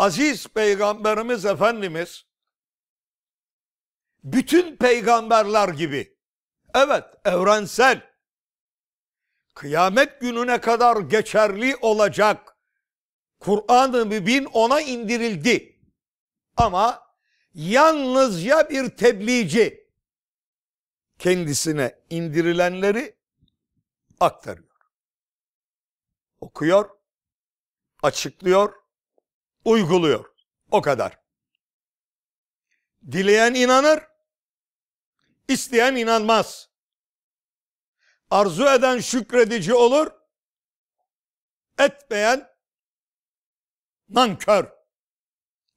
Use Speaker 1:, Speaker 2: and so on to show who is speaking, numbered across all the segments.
Speaker 1: aziz peygamberimiz efendimiz bütün peygamberler gibi evet evrensel kıyamet gününe kadar geçerli olacak Kur'an-ı Mübin ona indirildi. Ama yalnızca bir tebliğci kendisine indirilenleri aktarıyor. Okuyor, açıklıyor uyguluyor. O kadar. Dileyen inanır, isteyen inanmaz. Arzu eden şükredici olur, etmeyen nankör.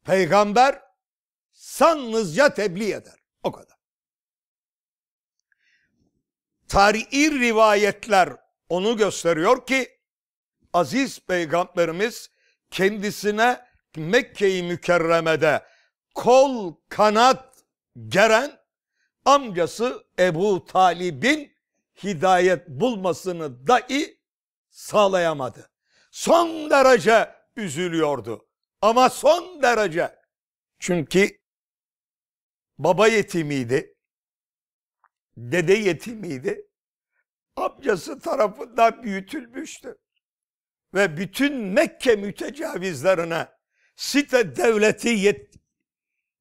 Speaker 1: Peygamber sanlızca tebliğ eder. O kadar. Tarihi rivayetler onu gösteriyor ki aziz peygamberimiz kendisine Mekke-i Mükerreme'de kol kanat geren amcası Ebu Talib'in hidayet bulmasını dahi sağlayamadı. Son derece üzülüyordu. Ama son derece. Çünkü baba yetimiydi. Dede yetimiydi. Amcası tarafından büyütülmüştü. Ve bütün Mekke mütecavizlerine site devleti yet,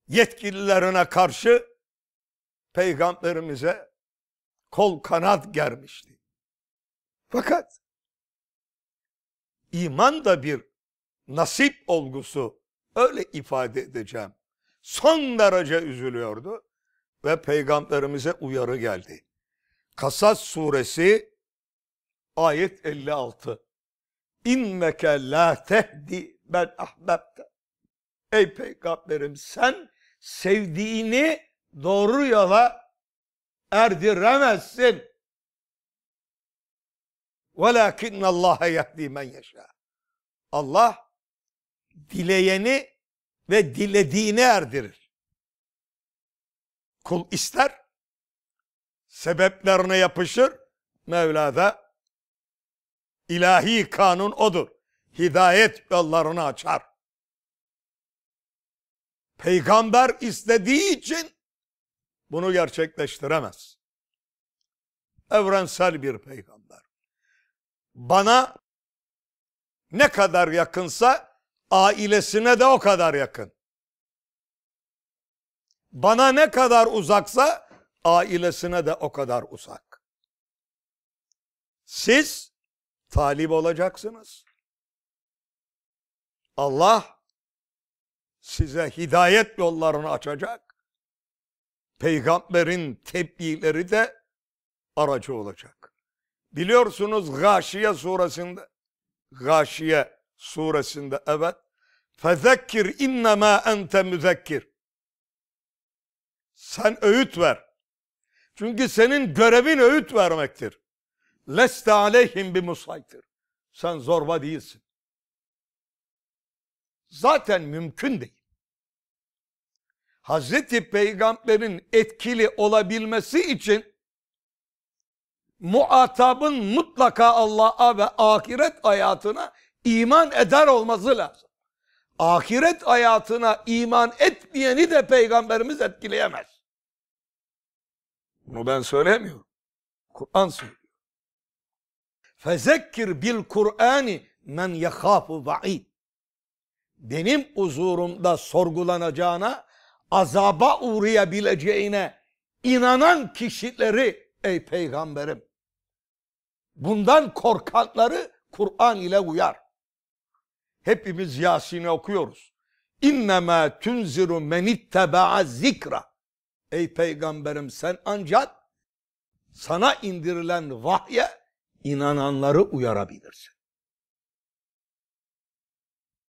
Speaker 1: yetkililerine karşı peygamberimize kol kanat germişti. Fakat iman da bir nasip olgusu öyle ifade edeceğim. Son derece üzülüyordu ve peygamberimize uyarı geldi. Kasas suresi ayet 56. İnneke la tehdi ben ahbapta. Ey peygamberim sen sevdiğini doğru yola erdiremezsin. وَلَاكِنَّ اللّٰهَ yahdi men يَشَاءُ Allah dileyeni ve dilediğini erdirir. Kul ister, sebeplerine yapışır, Mevlada ilahi kanun odur hidayet yollarını açar. Peygamber istediği için bunu gerçekleştiremez. Evrensel bir peygamber. Bana ne kadar yakınsa ailesine de o kadar yakın. Bana ne kadar uzaksa ailesine de o kadar uzak. Siz talip olacaksınız. Allah size hidayet yollarını açacak. Peygamberin tebliğleri de aracı olacak. Biliyorsunuz Gâşiye suresinde Gâşiye suresinde evet Fezekir innema ente müzekkir. Sen öğüt ver. Çünkü senin görevin öğüt vermektir. Leste aleyhim bir musaytir. Sen zorba değilsin zaten mümkün değil. Hazreti Peygamber'in etkili olabilmesi için muatabın mutlaka Allah'a ve ahiret hayatına iman eder olması lazım. Ahiret hayatına iman etmeyeni de Peygamberimiz etkileyemez. Bunu ben söylemiyorum. Kur'an söylüyor. Fezekkir bil Kur'ani men yekhafu va'id benim huzurumda sorgulanacağına, azaba uğrayabileceğine inanan kişileri ey peygamberim. Bundan korkanları Kur'an ile uyar. Hepimiz Yasin'i okuyoruz. İnnemâ tunziru menittebe'a zikra. Ey peygamberim sen ancak sana indirilen vahye inananları uyarabilirsin.